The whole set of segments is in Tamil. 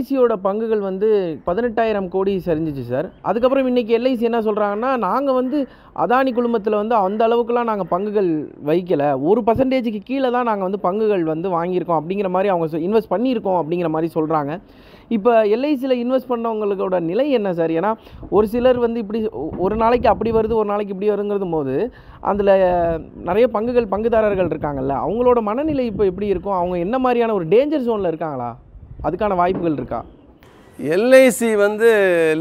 எல்ஐசியோட பங்குகள் வந்து பதினெட்டாயிரம் கோடி சரிஞ்சிச்சு சார் அதுக்கப்புறம் இன்றைக்கி எல்ஐசி என்ன சொல்கிறாங்கன்னா நாங்கள் வந்து அதானி குழுமத்தில் வந்து அந்த அளவுக்குலாம் நாங்கள் பங்குகள் வைக்கலை ஒரு பர்சன்டேஜுக்கு கீழே தான் நாங்கள் வந்து பங்குகள் வந்து வாங்கியிருக்கோம் அப்படிங்கிற மாதிரி அவங்க இன்வெஸ்ட் பண்ணியிருக்கோம் அப்படிங்கிற மாதிரி சொல்கிறாங்க இப்போ எல்ஐசியில் இன்வெஸ்ட் பண்ணவங்களோட நிலை என்ன சார் ஏன்னா ஒரு சிலர் வந்து இப்படி ஒரு நாளைக்கு அப்படி வருது ஒரு நாளைக்கு இப்படி வருங்கிறது போது அதில் நிறைய பங்குகள் பங்குதாரர்கள் இருக்காங்கல்ல அவங்களோட மனநிலை இப்போ எப்படி இருக்கும் அவங்க என்ன மாதிரியான ஒரு டேஞ்சர் ஜோனில் இருக்காங்களா அதுக்கான வாய்ப்புகள் இருக்கா எல்ஐசி வந்து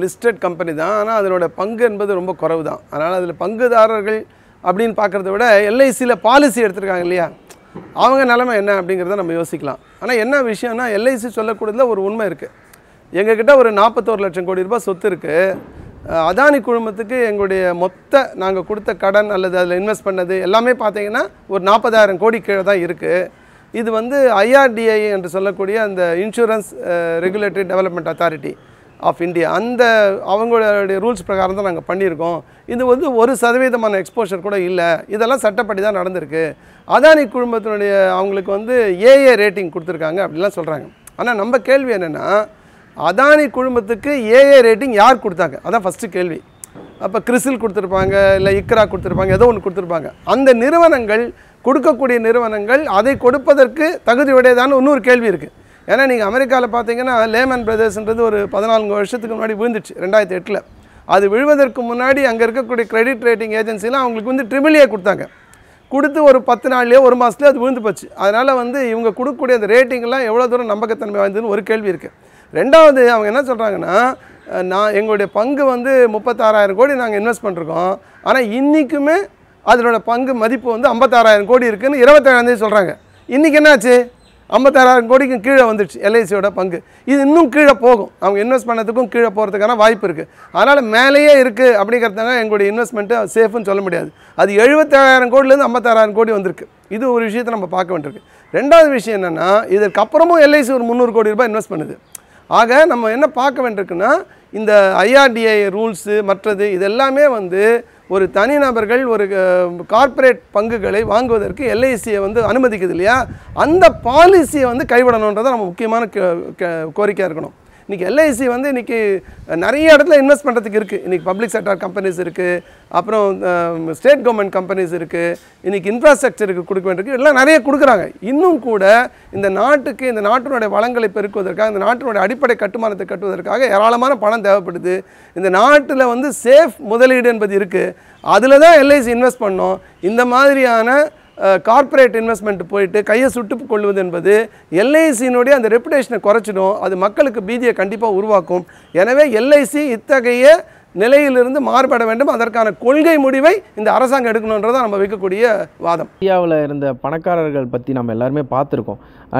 லிஸ்டட் கம்பெனி தான் ஆனால் அதனோட பங்கு என்பது ரொம்ப குறைவு தான் அதனால் அதில் பங்குதாரர்கள் அப்படின்னு பார்க்குறத விட எல்ஐசியில் பாலிசி எடுத்திருக்காங்க இல்லையா அவங்க நிலமை என்ன அப்படிங்கிறத நம்ம யோசிக்கலாம் ஆனால் என்ன விஷயம்னா எல்ஐசி சொல்லக்கூடியதில் ஒரு உண்மை இருக்குது எங்ககிட்ட ஒரு நாற்பத்தோரு லட்சம் கோடி ரூபாய் சொத்து இருக்குது அதானி குழுமத்துக்கு எங்களுடைய மொத்த நாங்கள் கொடுத்த கடன் அல்லது அதில் இன்வெஸ்ட் பண்ணது எல்லாமே பார்த்தீங்கன்னா ஒரு நாற்பதாயிரம் கோடி கீழே தான் இருக்குது இது வந்து ஐஆர்டிஐ என்று சொல்லக்கூடிய அந்த insurance regulatory development authority of India அந்த அவங்களுடைய ரூல்ஸ் பிரகாரம் தான் நாங்கள் பண்ணியிருக்கோம் இது வந்து ஒரு சதவீதமான எக்ஸ்போஷர் கூட இல்லை இதெல்லாம் சட்டப்படி தான் நடந்திருக்கு அதானி குழுமத்தினுடைய அவங்களுக்கு வந்து ஏஏ ரேட்டிங் கொடுத்துருக்காங்க அப்படிலாம் சொல்கிறாங்க ஆனால் நம்ம கேள்வி என்னென்னா அதானி குழுமத்துக்கு ஏஏ ரேட்டிங் யார் கொடுத்தாங்க அதான் ஃபஸ்ட்டு கேள்வி அப்போ கிறிசில் கொடுத்துருப்பாங்க இல்லை இக்ரா கொடுத்துருப்பாங்க ஏதோ ஒன்று கொடுத்துருப்பாங்க அந்த நிறுவனங்கள் கொடுக்கக்கூடிய நிறுவனங்கள் அதை கொடுப்பதற்கு தகுதி உடையதான்னு இன்னொரு கேள்வி இருக்குது ஏன்னா நீங்கள் அமெரிக்காவில் பார்த்தீங்கன்னா லேமன் பிரதர்ஸ்ன்றது ஒரு பதினான்கு வருஷத்துக்கு முன்னாடி விழுந்துச்சு ரெண்டாயிரத்தி எட்டில் அது விழுவதற்கு முன்னாடி அங்கே இருக்கக்கூடிய கிரெடிட் ரேட்டிங் ஏஜென்சிலாம் அவங்களுக்கு வந்து ட்ரிபிள் ஏ கொடுத்தாங்க கொடுத்து ஒரு பத்து நாள்லேயோ ஒரு மாதத்துலேயோ அது விழுந்து போச்சு அதனால் வந்து இவங்க கொடுக்கக்கூடிய அந்த ரேட்டிங்லாம் எவ்வளோ தூரம் நம்பகத்தன்மை வாய்ந்ததுன்னு ஒரு கேள்வி இருக்குது ரெண்டாவது அவங்க என்ன சொல்கிறாங்கன்னா நான் எங்களுடைய பங்கு வந்து முப்பத்தாறாயிரம் கோடி நாங்கள் இன்வெஸ்ட் பண்ணுறோம் ஆனால் இன்றைக்குமே அதனோட பங்கு மதிப்பு வந்து ஐம்பத்தாறாயிரம் கோடி இருக்குதுன்னு இருபத்தேழாந்தேதி சொல்கிறாங்க இன்றைக்கி என்னாச்சு ஐம்பத்தாறாயிரம் கோடிக்கும் கீழே வந்துடுச்சு எல்ஐசியோட பங்கு இது இன்னும் கீழே போகும் அவங்க இன்வெஸ்ட் பண்ணதுக்கும் கீழே போகிறதுக்கான வாய்ப்பு இருக்குது அதனால் மேலேயே இருக்குது அப்படிங்கிறதுனால எங்களுடைய இன்வெஸ்ட்மெண்ட்டு சேஃப்னு சொல்ல முடியாது அது எழுபத்தேழாயிரம் கோடிலேருந்து ஐம்பத்தாறாயிரம் கோடி வந்திருக்கு இது ஒரு விஷயத்தை நம்ம பார்க்க வேண்டியிருக்கு ரெண்டாவது விஷயம் என்னென்னா இதற்கப்புறமும் எல்ஐசி ஒரு முந்நூறு கோடி ரூபாய் இன்வெஸ்ட் பண்ணுது ஆக நம்ம என்ன பார்க்க வேண்டியிருக்குன்னா இந்த ஐஆர்டிஐ ரூல்ஸு மற்றது இதெல்லாமே வந்து ஒரு தனிநபர்கள் ஒரு கார்ப்பரேட் பங்குகளை வாங்குவதற்கு எல்ஐசியை வந்து அனுமதிக்குது இல்லையா அந்த பாலிசியை வந்து கைவிடணுன்றதை நம்ம முக்கியமான கோரிக்கையாக இருக்கணும் இன்றைக்கி எல்ஐசி வந்து இன்றைக்கி நிறைய இடத்துல இன்வெஸ்ட் பண்ணுறதுக்கு இருக்குது இன்றைக்கி பப்ளிக் செக்டர் கம்பெனிஸ் இருக்குது அப்புறம் ஸ்டேட் கவர்மெண்ட் கம்பெனிஸ் இருக்குது இன்றைக்கி இன்ஃப்ராஸ்ட்ரக்சருக்கு கொடுக்க வேண்டியிருக்கு எல்லாம் நிறைய கொடுக்குறாங்க இன்னும் கூட இந்த நாட்டுக்கு இந்த நாட்டினுடைய வளங்களை பெருக்குவதற்காக இந்த நாட்டினுடைய அடிப்படை கட்டுமானத்தை கட்டுவதற்காக ஏராளமான பணம் தேவைப்படுது இந்த நாட்டில் வந்து சேஃப் முதலீடு என்பது இருக்குது அதில் தான் எல்ஐசி இன்வெஸ்ட் பண்ணோம் இந்த மாதிரியான கார்ப்பரேட் இன்வெஸ்ட்மெண்ட் போயிட்டு கையை சுட்டு கொள்வது என்பது எல்ஐசியினுடைய அந்த ரெப்புடேஷனை குறைச்சிடும் அது மக்களுக்கு பீதியை கண்டிப்பாக உருவாக்கும் எனவே எல்ஐசி இத்தகைய நிலையிலிருந்து மாறுபட வேண்டும் அதற்கான கொள்கை முடிவை இந்த அரசாங்கம் எடுக்கணுன்றதை நம்ம வைக்கக்கூடிய வாதம் இந்தியாவில் இருந்த பணக்காரர்கள் பற்றி நம்ம எல்லாருமே பார்த்துருக்கோம்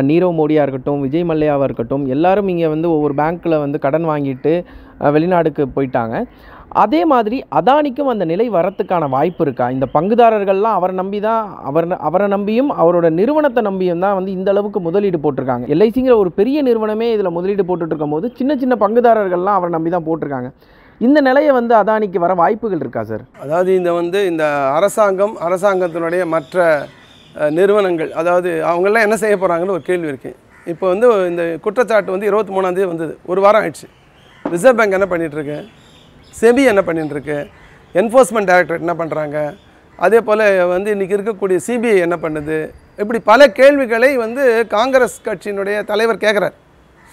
நீரவ் மோடியாக இருக்கட்டும் விஜய் மல்லையாவாக இருக்கட்டும் எல்லாரும் இங்கே வந்து ஒவ்வொரு பேங்க்கில் வந்து கடன் வாங்கிட்டு வெளிநாடுக்கு போயிட்டாங்க அதே மாதிரி அதானிக்கும் அந்த நிலை வரத்துக்கான வாய்ப்பு இருக்கா இந்த பங்குதாரர்கள்லாம் அவரை நம்பி தான் அவர் அவரை நம்பியும் அவரோட நிறுவனத்தை நம்பியும் தான் வந்து இந்த அளவுக்கு முதலீடு போட்டிருக்காங்க எல்ஐசிங்கிற ஒரு பெரிய நிறுவனமே இதில் முதலீடு போட்டுட்டு இருக்கும் போது சின்ன சின்ன பங்குதாரர்கள்லாம் அவரை நம்பி தான் போட்டிருக்காங்க இந்த நிலையை வந்து அதானிக்கு வர வாய்ப்புகள் இருக்கா சார் அதாவது இந்த வந்து இந்த அரசாங்கம் அரசாங்கத்தினுடைய மற்ற நிறுவனங்கள் அதாவது அவங்கெல்லாம் என்ன செய்ய போகிறாங்கன்னு ஒரு கேள்வி இருக்குது இப்போ வந்து இந்த குற்றச்சாட்டு வந்து இருபத்தி மூணாந்தேதி வந்தது ஒரு வாரம் ஆயிடுச்சு ரிசர்வ் பேங்க் என்ன பண்ணிகிட்ருக்கு செபி என்ன பண்ணிட்டுருக்கு என்ஃபோர்ஸ்மெண்ட் டைரக்டர் என்ன பண்ணுறாங்க அதே போல் வந்து இன்றைக்கி இருக்கக்கூடிய சிபிஐ என்ன பண்ணுது இப்படி பல கேள்விகளை வந்து காங்கிரஸ் கட்சியினுடைய தலைவர் கேட்குறார்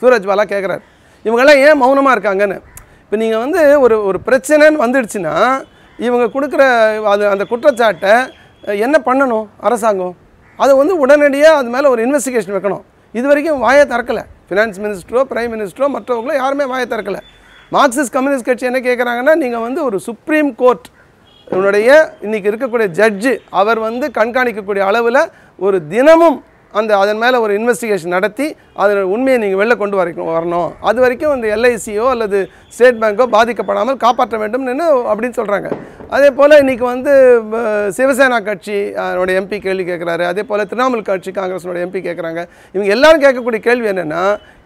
சூரஜ்வாலா கேட்குறார் இவங்கெல்லாம் ஏன் மௌனமாக இருக்காங்கன்னு இப்போ நீங்கள் வந்து ஒரு ஒரு பிரச்சனைன்னு வந்துடுச்சுன்னா இவங்க கொடுக்குற அது அந்த குற்றச்சாட்டை என்ன பண்ணணும் அரசாங்கம் அதை வந்து உடனடியாக அது மேலே ஒரு இன்வெஸ்டிகேஷன் வைக்கணும் இது வரைக்கும் வாயை திறக்கலை ஃபினான்ஸ் மினிஸ்டரோ பிரைம் மினிஸ்டரோ மற்றவங்களோ யாருமே வாயை திறக்கலை மார்க்சிஸ்ட் கம்யூனிஸ்ட் கட்சி என்ன கேட்குறாங்கன்னா நீங்கள் வந்து ஒரு சுப்ரீம் கோர்ட் உன்னுடைய இன்றைக்கி இருக்கக்கூடிய ஜட்ஜு அவர் வந்து கண்காணிக்கக்கூடிய அளவில் ஒரு தினமும் அந்த அதன் மேலே ஒரு இன்வெஸ்டிகேஷன் நடத்தி அதனோட உண்மையை நீங்கள் வெளில கொண்டு வரைக்கும் வரணும் அது வரைக்கும் அந்த எல்ஐசியோ அல்லது ஸ்டேட் பேங்க்கோ பாதிக்கப்படாமல் காப்பாற்ற வேண்டும்னு அப்படின்னு சொல்கிறாங்க அதே போல் இன்றைக்கி வந்து சிவசேனா கட்சி அதனுடைய எம்பி கேள்வி கேட்குறாரு அதே போல் திரிணாமுல் கட்சி காங்கிரஸோட எம்பி கேட்குறாங்க இவங்க எல்லோரும் கேட்கக்கூடிய கேள்வி என்னென்னா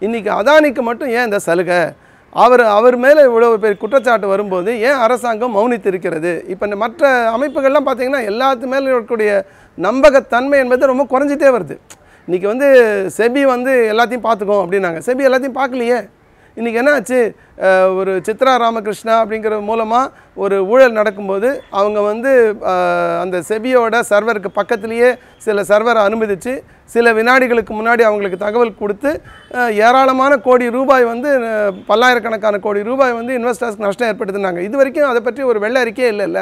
இன்றைக்கி அதானிக்கு மட்டும் ஏன் இந்த சலுகை அவர் அவர் மேலே இவ்வளோ பேர் குற்றச்சாட்டு வரும்போது ஏன் அரசாங்கம் மௌனித்திருக்கிறது இப்போ இந்த மற்ற அமைப்புகள்லாம் பார்த்திங்கன்னா எல்லாத்து மேலே இருக்கக்கூடிய நம்பகத்தன்மை என்பது ரொம்ப குறைஞ்சிட்டே வருது இன்றைக்கி வந்து செபி வந்து எல்லாத்தையும் பார்த்துக்கோம் அப்படின்னாங்க செபி எல்லாத்தையும் பார்க்கலையே இன்றைக்கி என்னாச்சு ஒரு சித்ரா ராமகிருஷ்ணா அப்படிங்கிற மூலமாக ஒரு ஊழல் நடக்கும்போது அவங்க வந்து அந்த செபியோட சர்வருக்கு பக்கத்துலேயே சில சர்வரை அனுமதித்து சில வினாடிகளுக்கு முன்னாடி அவங்களுக்கு தகவல் கொடுத்து ஏராளமான கோடி ரூபாய் வந்து பல்லாயிரக்கணக்கான கோடி ரூபாய் வந்து இன்வெஸ்டர்ஸ்க்கு நஷ்டம் ஏற்படுத்தினாங்க இது வரைக்கும் அதை பற்றி ஒரு வெள்ள அறிக்கையே இல்லைல்ல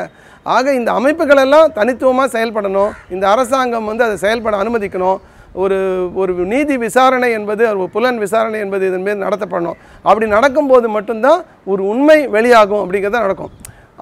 ஆக இந்த அமைப்புகளெல்லாம் தனித்துவமாக செயல்படணும் இந்த அரசாங்கம் வந்து அதை செயல்பட அனுமதிக்கணும் ஒரு ஒரு நீதி விசாரணை என்பது ஒரு புலன் விசாரணை என்பது இதன் மீது நடத்தப்படணும் அப்படி நடக்கும்போது மட்டும்தான் ஒரு உண்மை வெளியாகும் அப்படிங்கிறத நடக்கும்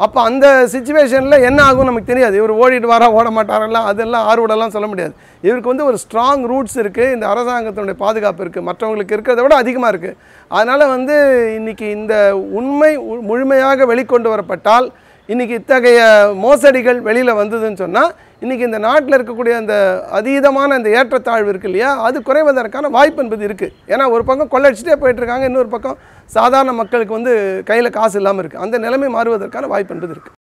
அப்போ அந்த சுச்சுவேஷனில் என்ன ஆகும் நமக்கு தெரியாது இவர் வாரா ஓட மாட்டாரெல்லாம் அதெல்லாம் ஆர்வடெல்லாம் சொல்ல முடியாது இவருக்கு வந்து ஒரு ஸ்ட்ராங் ரூட்ஸ் இருக்குது இந்த அரசாங்கத்தினுடைய பாதுகாப்பு இருக்குது மற்றவங்களுக்கு இருக்கிறத விட அதிகமாக இருக்குது அதனால் வந்து இன்றைக்கி இந்த உண்மை முழுமையாக வெளிக்கொண்டு வரப்பட்டால் இன்றைக்கி இத்தகைய மோசடிகள் வெளியில் வந்ததுன்னு சொன்னால் இன்றைக்கி இந்த நாட்டில் இருக்கக்கூடிய அந்த அதீதமான அந்த ஏற்றத்தாழ்வு இருக்குது இல்லையா அது குறைவதற்கான வாய்ப்பு என்பது இருக்குது ஏன்னா ஒரு பக்கம் கொள்ளடிச்சிட்டே போயிட்டுருக்காங்க இன்னொரு பக்கம் சாதாரண மக்களுக்கு வந்து கையில் காசு இல்லாமல் இருக்குது அந்த நிலைமை மாறுவதற்கான வாய்ப்பு என்பது இருக்குது